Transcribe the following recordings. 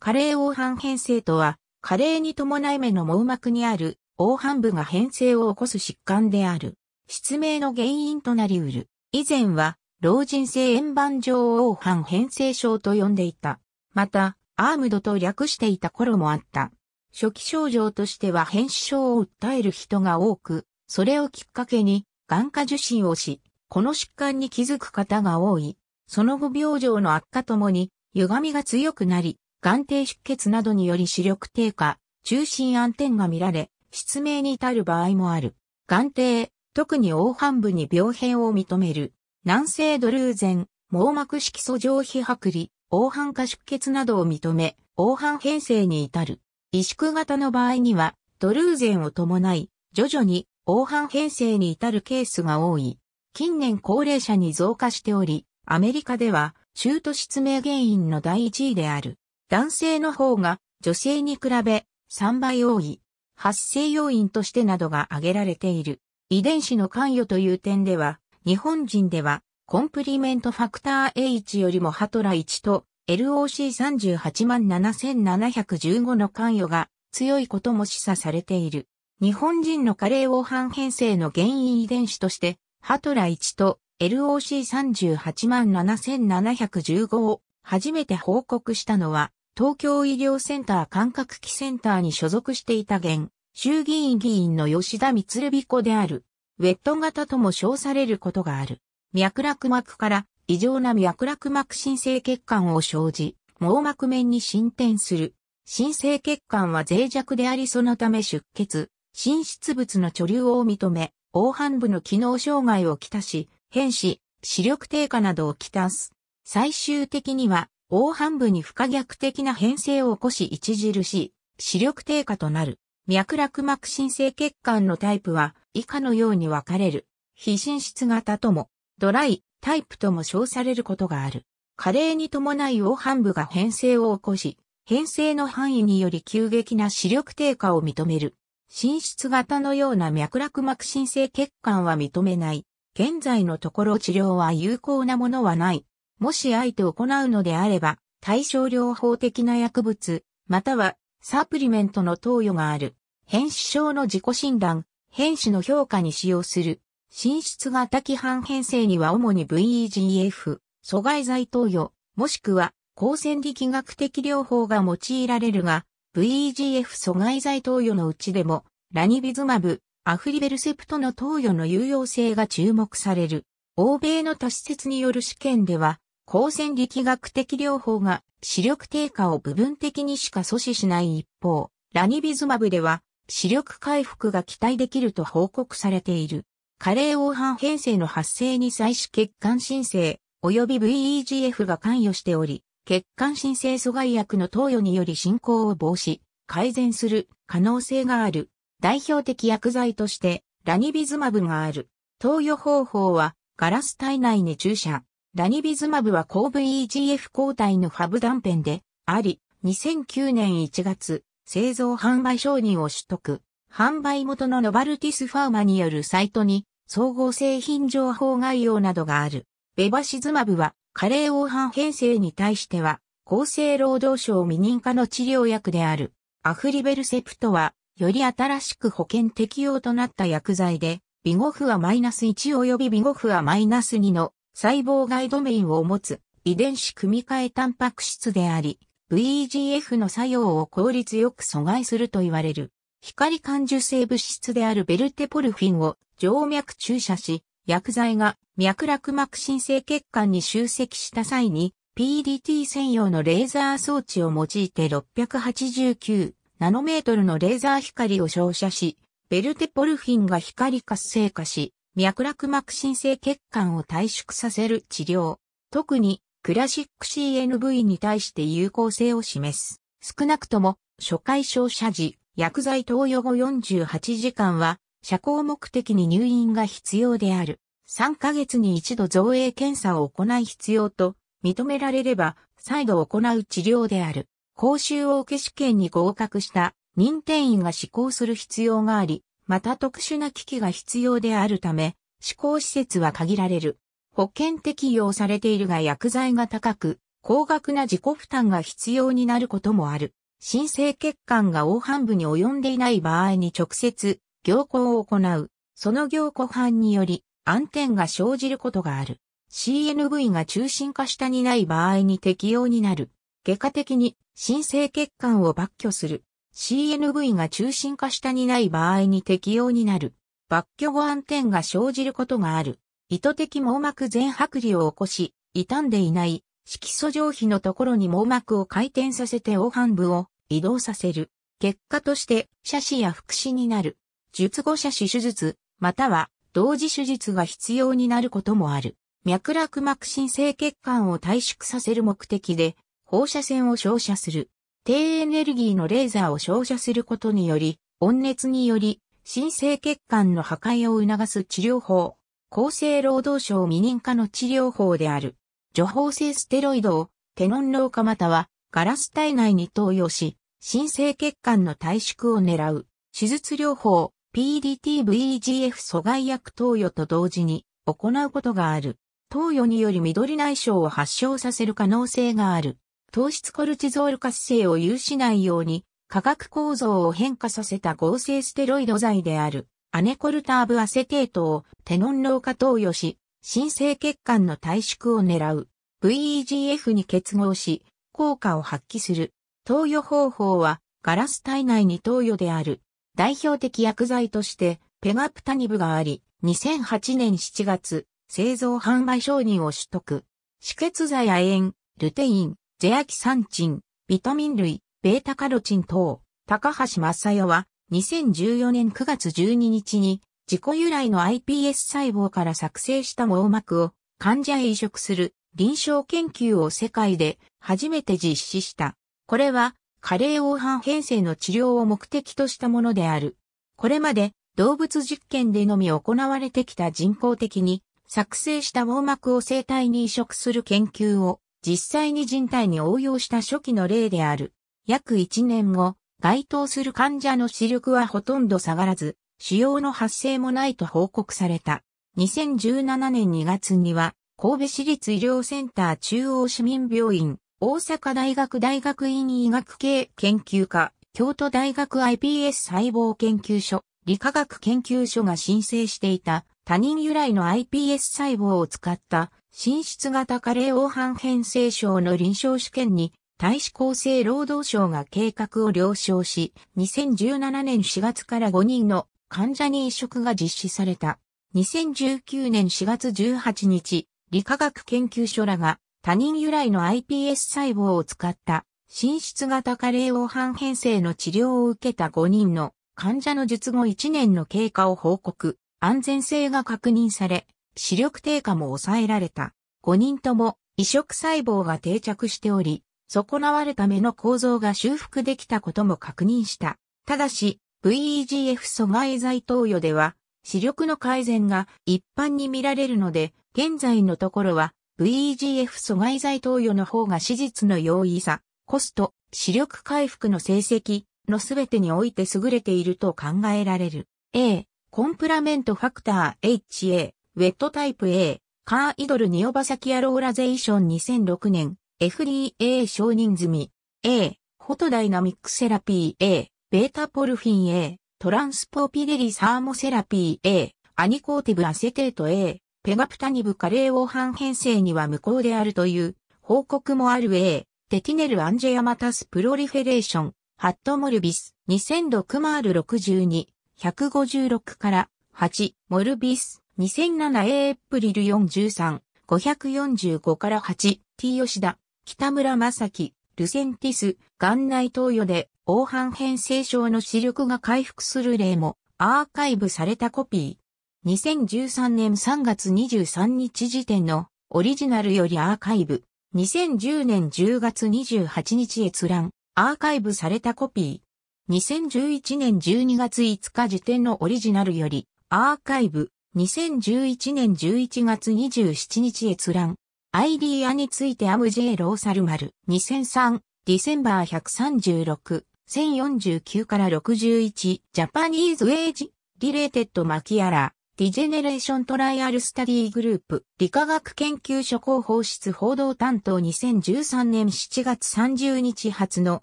加齢黄斑変性とは、加齢に伴い目の網膜にある黄斑部が変性を起こす疾患である。失明の原因となりうる。以前は、老人性円盤状黄斑変性症と呼んでいた。また、アームドと略していた頃もあった。初期症状としては変死症を訴える人が多く、それをきっかけに眼科受診をし、この疾患に気づく方が多い。その後病状の悪化ともに、歪みが強くなり、眼底出血などにより視力低下、中心暗転が見られ、失明に至る場合もある。眼底、特に黄斑部に病変を認める。軟性ドルーゼン、網膜色素上皮剥離、黄斑化出血などを認め、黄斑変性に至る。萎縮型の場合には、ドルーゼンを伴い、徐々に黄斑変性に至るケースが多い。近年高齢者に増加しており、アメリカでは中途失明原因の第一位である。男性の方が女性に比べ3倍多い。発生要因としてなどが挙げられている。遺伝子の関与という点では、日本人では、コンプリメントファクター A1 よりもハトラ1と LOC387,715 の関与が強いことも示唆されている。日本人の加齢黄斑変性の原因遺伝子として、ハトラ1と LOC387,715 を初めて報告したのは東京医療センター感覚器センターに所属していた現、衆議院議員の吉田光彦である。ウェット型とも称されることがある。脈絡膜から異常な脈絡膜新生血管を生じ、網膜面に進展する。新生血管は脆弱でありそのため出血、進出物の貯留を認め、黄斑部の機能障害をきたし、変死、視力低下などをきたす。最終的には黄斑部に不可逆的な変性を起こし著しい視力低下となる。脈絡膜新生血管のタイプは以下のように分かれる。非心出型とも、ドライ、タイプとも称されることがある。加齢に伴い黄斑部が変性を起こし、変性の範囲により急激な視力低下を認める。心出型のような脈絡膜新生血管は認めない。現在のところ治療は有効なものはない。もし相手を行うのであれば、対症療法的な薬物、またはサプリメントの投与がある。変死症の自己診断、変死の評価に使用する。進出型規範変性には主に VEGF、阻害剤投与、もしくは抗線力学的療法が用いられるが、VEGF 阻害剤投与のうちでも、ラニビズマブ、アフリベルセプトの投与の有用性が注目される。欧米の多施設による試験では、光線力学的療法が視力低下を部分的にしか阻止しない一方、ラニビズマブでは視力回復が期待できると報告されている。加齢黄斑変性の発生に際し血管新生及び VEGF が関与しており、血管新生阻害薬の投与により進行を防止、改善する可能性がある。代表的薬剤としてラニビズマブがある。投与方法はガラス体内に注射。ラニビズマブは抗 VEGF 抗体のハブ断片であり、2009年1月、製造販売承認を取得。販売元のノバルティスファーマによるサイトに、総合製品情報概要などがある。ベバシズマブは、加齢黄斑変性に対しては、厚生労働省未認可の治療薬である。アフリベルセプトは、より新しく保険適用となった薬剤で、ビゴフはマイナス1及びビゴフはマイナス2の細胞外ドメインを持つ遺伝子組み換えタンパク質であり、VEGF の作用を効率よく阻害すると言われる。光感受性物質であるベルテポルフィンを静脈注射し、薬剤が脈絡膜新生血管に集積した際に PDT 専用のレーザー装置を用いて689ナノメートルのレーザー光を照射し、ベルテポルフィンが光活性化し、脈絡膜新生血管を退縮させる治療。特にクラシック CNV に対して有効性を示す。少なくとも初回照射時、薬剤投与後48時間は社交目的に入院が必要である。3ヶ月に一度造影検査を行い必要と認められれば再度行う治療である。講習を受け試験に合格した認定員が施行する必要があり、また特殊な機器が必要であるため、施行施設は限られる。保険適用されているが薬剤が高く、高額な自己負担が必要になることもある。申請血管が大半部に及んでいない場合に直接、行行を行う。その行固犯により、暗転が生じることがある。CNV が中心化下にない場合に適用になる。外科的に申請血管を抜去する。CNV が中心化下にない場合に適用になる。抜去後暗転が生じることがある。意図的網膜全剥離を起こし、傷んでいない色素上皮のところに網膜を回転させて黄斑部を移動させる。結果として、斜視や副視になる。術後斜視手術、または同時手術が必要になることもある。脈絡膜新性血管を退縮させる目的で、放射線を照射する。低エネルギーのレーザーを照射することにより、温熱により、新生血管の破壊を促す治療法。厚生労働省未認可の治療法である。除放性ステロイドをテノン老化またはガラス体内に投与し、新生血管の退縮を狙う。手術療法 p d t v g f 阻害薬投与と同時に行うことがある。投与により緑内障を発症させる可能性がある。糖質コルチゾール活性を有しないように、化学構造を変化させた合成ステロイド剤である、アネコルターブアセテートをテノン老化投与し、新生血管の退縮を狙う。VEGF に結合し、効果を発揮する。投与方法は、ガラス体内に投与である。代表的薬剤として、ペガプタニブがあり、2008年7月、製造販売承認を取得。止血剤亜鉛、ルテイン、ゼアキサンチン、ビタミン類、ベータカロチン等、高橋正代は、2014年9月12日に、自己由来の iPS 細胞から作成した網膜を患者へ移植する臨床研究を世界で初めて実施した。これは、加齢黄斑変性の治療を目的としたものである。これまで動物実験でのみ行われてきた人工的に作成した網膜を生体に移植する研究を実際に人体に応用した初期の例である。約1年後、該当する患者の視力はほとんど下がらず、腫瘍の発生もないと報告された。2017年2月には、神戸市立医療センター中央市民病院、大阪大学大学院医学系研究科、京都大学 iPS 細胞研究所、理化学研究所が申請していた他人由来の iPS 細胞を使った進出型加齢黄斑変性症の臨床試験に大使厚生労働省が計画を了承し、2017年4月から5人の患者に移植が実施された。2019年4月18日、理化学研究所らが他人由来の iPS 細胞を使った進出型加齢黄斑変性の治療を受けた5人の患者の術後1年の経過を報告。安全性が確認され、視力低下も抑えられた。5人とも移植細胞が定着しており、損なわれた目の構造が修復できたことも確認した。ただし、VEGF 阻害剤投与では、視力の改善が一般に見られるので、現在のところは VEGF 阻害剤投与の方が手術の容易さ、コスト、視力回復の成績のすべてにおいて優れていると考えられる。A、コンプラメントファクター HA、ウェットタイプ A、カーイドルニオバサキアローラゼーション2006年、FDA 承認済み、A、フォトダイナミックセラピー A、ベータポルフィン A、トランスポピレリサーモセラピー A、アニコーティブアセテート A、ペガプタニブカレーハン編成には無効であるという報告もある A、テティネルアンジェアマタスプロリフェレーション、ハットモルビス、2006マール62、156から8、モルビス、2007エープリル413、545から8、T 吉田、北村正樹、ルセンティス、眼内投与で、黄斑変性症の視力が回復する例も、アーカイブされたコピー。2013年3月23日時点の、オリジナルよりアーカイブ。2010年10月28日閲覧、アーカイブされたコピー。2011年12月5日時点のオリジナルより、アーカイブ、2011年11月27日閲覧、アイディアについてアムジェローサルマル、2003、ディセンバー136、1049から61、ジャパニーズウェイジ、リレーテッドマキアラ、ディジェネレーショントライアルスタディグループ、理化学研究所広報室報道担当2013年7月30日発の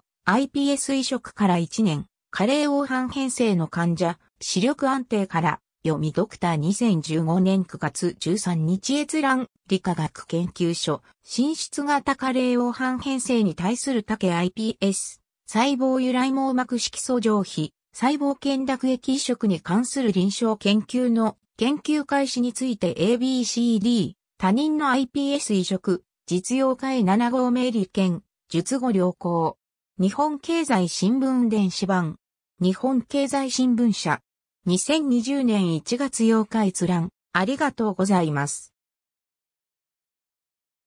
iPS 移植から1年、加齢黄斑変性の患者、視力安定から読みドクター2015年9月13日閲覧理化学研究所進出型加齢黄斑変性に対する竹 iPS 細胞由来網膜色素上皮細胞検濁液移植に関する臨床研究の研究開始について ABCD 他人の iPS 移植実用化へ7号名理研術後良好日本経済新聞電子版、日本経済新聞社、2020年1月8日閲覧、ありがとうございます。